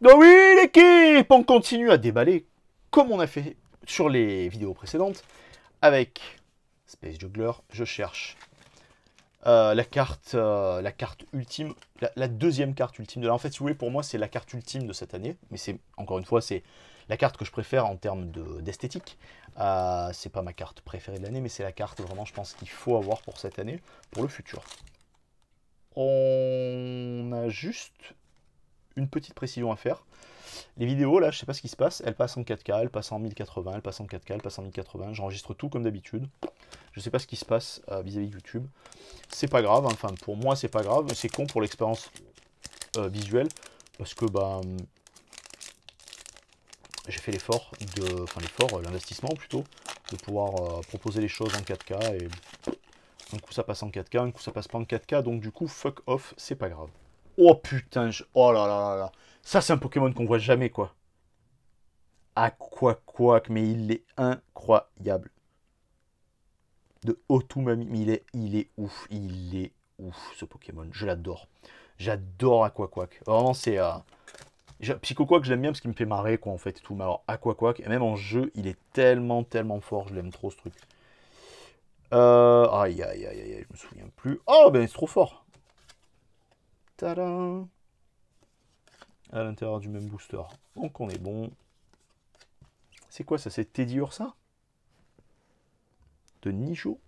Donc ah oui, l'équipe, on continue à déballer, comme on a fait sur les vidéos précédentes, avec Space Juggler, je cherche euh, la, carte, euh, la carte ultime, la, deuxième carte ultime de là. En fait, si vous voulez, pour moi, c'est la carte ultime de cette année, mais c'est, encore une fois, c'est la carte que je préfère en termes d'esthétique. Ce euh, n'est c'est pas ma carte préférée de l'année, mais c'est la carte, vraiment, je pense qu'il faut avoir pour cette année, pour le futur. On a juste une petite précision à faire. Les vidéos, là, je sais pas ce qui se passe, elles passent en 4K, elle passe en 1080, elles passent en 4K, elles passent en 1080, j'enregistre tout comme d'habitude. Je sais pas ce qui se passe euh, vis-à-vis YouTube. C'est pas grave, hein. enfin pour moi c'est pas grave, c'est con pour l'expérience euh, visuelle, parce que bah hum, j'ai fait l'effort de. Enfin l'effort, euh, l'investissement plutôt, de pouvoir proposer les choses en 4K et un coup ça passe en 4K, un coup ça passe pas en 4K, donc du coup fuck off, c'est pas grave. Oh putain, oh là là là là. Ça, c'est un Pokémon qu'on voit jamais, quoi. À quoi mais il est incroyable. De Otumami, mais il est, il est ouf, il est ouf, ce Pokémon. Je l'adore. J'adore Aquaquack. Vraiment, c'est... Euh... Psychoquack, je l'aime bien parce qu'il me fait marrer, quoi, en fait, et tout. Mais alors, quoi et même en jeu, il est tellement, tellement fort. Je l'aime trop, ce truc. Euh... Aïe, aïe, aïe, aïe, je me souviens plus. Oh, ben, c'est trop fort à l'intérieur du même booster. Donc on est bon. C'est quoi ça C'est Teddy Ursa De Nijo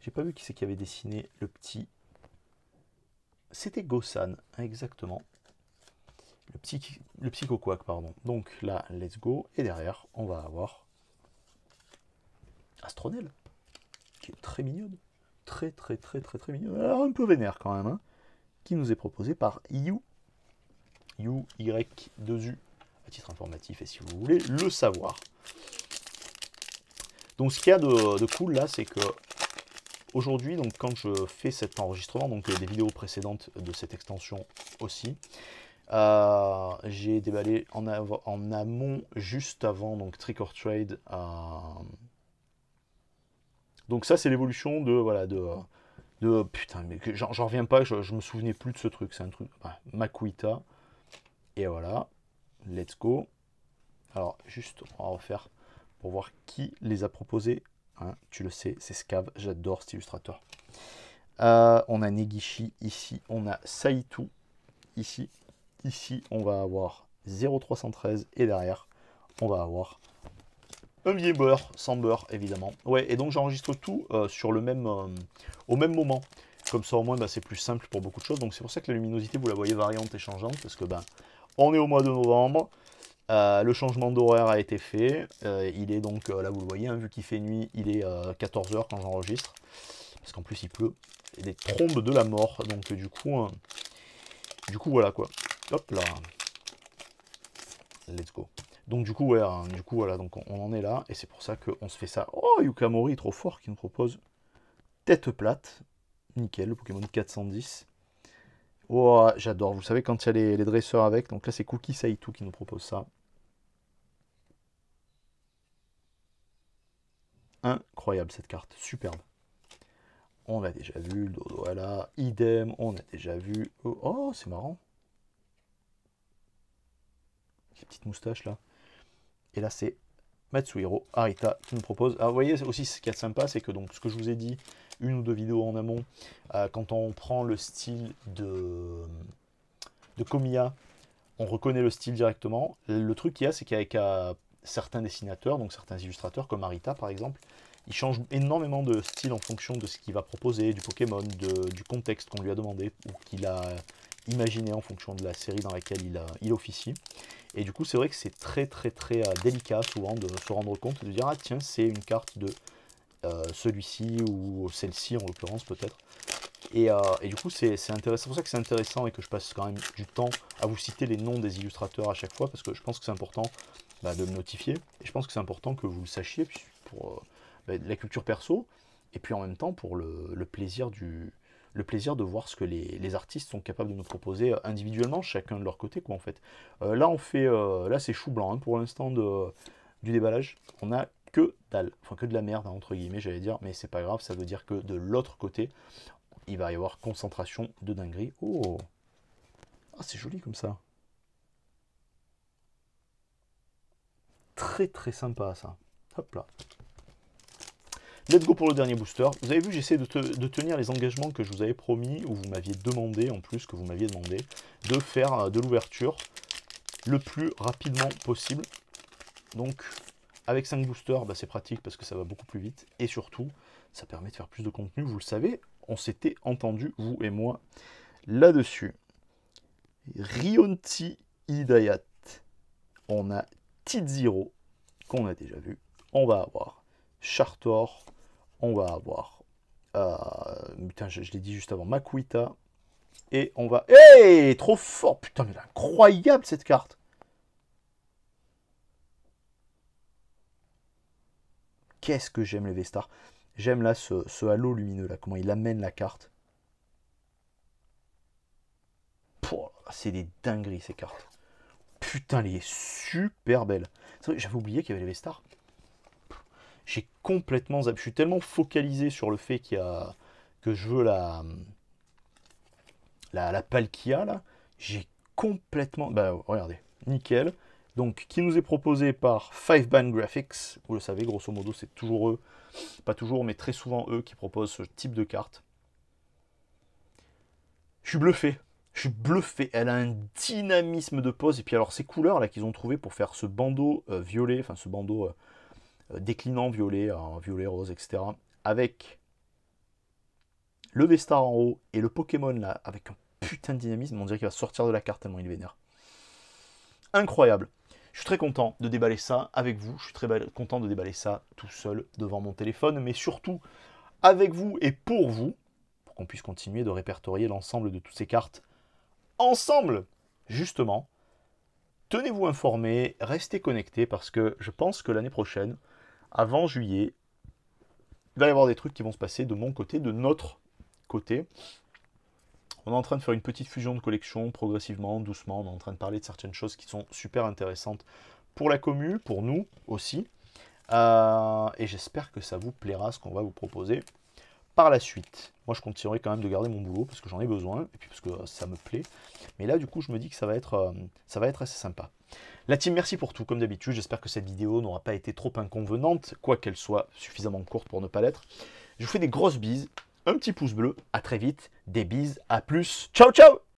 J'ai pas vu qui c'est qui avait dessiné le petit. C'était Gossan, exactement. Le, petit, le pardon. Donc là, let's go. Et derrière, on va avoir Astronel, qui est très mignonne. Très, très, très, très, très mignonne. Alors un peu vénère quand même. Hein qui nous est proposé par You, You, Y, 2U, à titre informatif, et si vous voulez le savoir. Donc ce qu'il y a de, cool là, c'est que aujourd'hui, donc quand je fais cet enregistrement, donc des vidéos précédentes de cette extension aussi, euh, j'ai déballé en, avant en, amont juste avant donc Trick or Trade. Euh, donc ça c'est l'évolution de voilà de de oh, putain, mais j'en reviens pas, je, me souvenais plus de ce truc. C'est un truc, Makuita. Et voilà, let's go. Alors, juste, on va refaire pour voir qui les a proposés. Hein, tu le sais, c'est Scav, j'adore cet illustrateur. Euh, on a Negishi ici, on a Saitu ici. Ici, on va avoir 0,313 et derrière, on va avoir un beurre, sans beurre, évidemment. Ouais, et donc j'enregistre tout euh, sur le même, euh, au même moment. Comme ça, au moins, bah, c'est plus simple pour beaucoup de choses. Donc c'est pour ça que la luminosité, vous la voyez variante et changeante, parce que ben, on est au mois de novembre. Euh, le changement d'horaire a été fait. il est donc, là vous le voyez, hein, vu qu'il fait nuit, il est 14h quand j'enregistre. Parce qu'en plus il pleut. Et des trombes de la mort. Donc du coup, hein, du coup voilà quoi. Hop là. Let's go. Donc du coup, ouais, hein, du coup voilà, donc on, en est là, et c'est pour ça qu'on se fait ça. Oh, Yukamori, trop fort, qui nous propose Tête plate. Nickel, le Pokémon 410. Oh, j'adore, vous savez, quand il y a les, dresseurs avec, donc là c'est Cookie Saitu qui nous propose ça. Incroyable cette carte, superbe. On l'a déjà vu, voilà, idem, on a déjà vu. Oh, oh c'est marrant. Les petites moustaches là. Et là, c'est Matsuhiro Arita qui nous propose. Ah, vous voyez aussi ce a de sympa, c'est que donc ce que je vous ai dit une ou deux vidéos en amont, euh, quand on prend le style de, de Komiya, on reconnaît le style directement. Le truc qu'il y a, c'est qu'avec euh, certains dessinateurs, donc certains illustrateurs, comme Arita par exemple, il change énormément de style en fonction de ce qu'il va proposer, du Pokémon, du contexte qu'on lui a demandé ou qu'il a, imaginer en fonction de la série dans laquelle il, officie. Et du coup, c'est vrai que c'est très très très euh, délicat souvent de se rendre compte et de dire ah tiens, c'est une carte de euh, celui-ci ou celle-ci en l'occurrence peut-être. Et, euh, du coup, c'est intéressant. pour ça que c'est intéressant et que je passe quand même du temps à vous citer les noms des illustrateurs à chaque fois parce que je pense que c'est important bah, de me notifier. Et je pense que c'est important que vous le sachiez pour bah, la culture perso et puis en même temps pour le plaisir du, le plaisir de voir ce que les, artistes sont capables de nous proposer euh, individuellement, chacun de leur côté, quoi, en fait. Euh, là, on fait, euh, là, c'est chou blanc, hein, pour l'instant, du déballage. On a que dalle, enfin, que de la merde, hein, entre guillemets, j'allais dire, mais c'est pas grave, ça veut dire que de l'autre côté, il va y avoir concentration de dinguerie. Oh Ah, c'est joli comme ça Très, très sympa, ça. Hop là Let's go pour le dernier booster. Vous avez vu, j'essaie de, tenir les engagements que je vous avais promis, ou vous m'aviez demandé, en plus, que vous m'aviez demandé, de faire euh, de l'ouverture le plus rapidement possible. Donc, avec 5 boosters, bah, c'est pratique parce que ça va beaucoup plus vite. Et surtout, ça permet de faire plus de contenu. Vous le savez, on s'était entendu, vous et moi, là-dessus. Rionti Hidayat. On a Tiziro, qu'on a déjà vu. On va avoir Chartor, on va avoir. Euh, putain, je, l'ai dit juste avant, Makuita. Et on va. Hey Trop fort Putain, mais incroyable cette carte Qu'est-ce que j'aime les v J'aime là ce, halo lumineux, là, comment il amène la carte. C'est des dingueries ces cartes. Putain, elle est super belle. J'avais oublié qu'il y avait les v j'ai complètement Je suis tellement focalisé sur le fait qu'il y a, que je veux la, la, la Palkia, là, j'ai complètement... Bah, regardez, nickel. Donc, qui nous est proposé par Five Band Graphics. Vous le savez, grosso modo, c'est toujours eux. Pas toujours, mais très souvent eux qui proposent ce type de carte. Je suis bluffé. Je suis bluffé. Elle a un dynamisme de pose. Et puis alors, ces couleurs là qu'ils ont trouvé pour faire ce bandeau euh, violet, enfin ce bandeau... Euh, euh, déclinant violet, hein, violet rose, etc. Avec le V-Star en haut et le Pokémon là, avec un putain de dynamisme, on dirait qu'il va sortir de la carte tellement il vénère. Incroyable. Je suis très content de déballer ça avec vous. Je suis très content de déballer ça tout seul devant mon téléphone, mais surtout avec vous et pour vous, pour qu'on puisse continuer de répertorier l'ensemble de toutes ces cartes ensemble, justement. Tenez-vous informés, restez connectés parce que je pense que l'année prochaine, avant juillet, il va y avoir des trucs qui vont se passer de mon côté, de notre côté. On est en train de faire une petite fusion de collections progressivement, doucement. On est en train de parler de certaines choses qui sont super intéressantes pour la commune, pour nous aussi. Euh, et j'espère que ça vous plaira ce qu'on va vous proposer par la suite. Moi, je continuerai quand même de garder mon boulot parce que j'en ai besoin et puis parce que euh, ça me plaît. Mais là, du coup, je me dis que ça va être, euh, ça va être assez sympa. La team, merci pour tout. Comme d'habitude, j'espère que cette vidéo n'aura pas été trop inconvenante, quoi qu'elle soit suffisamment courte pour ne pas l'être. Je vous fais des grosses bises, un petit pouce bleu, à très vite, des bises, à plus. Ciao, ciao